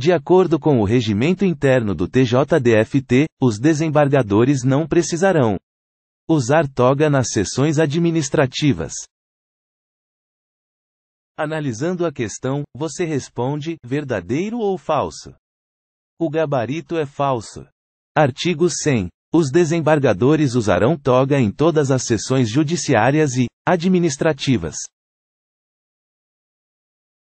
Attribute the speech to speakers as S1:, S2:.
S1: De acordo com o regimento interno do TJDFT, os desembargadores não precisarão usar toga nas sessões administrativas. Analisando a questão, você responde: verdadeiro ou falso? O gabarito é falso. Artigo 100. Os desembargadores usarão toga em todas as sessões judiciárias e administrativas.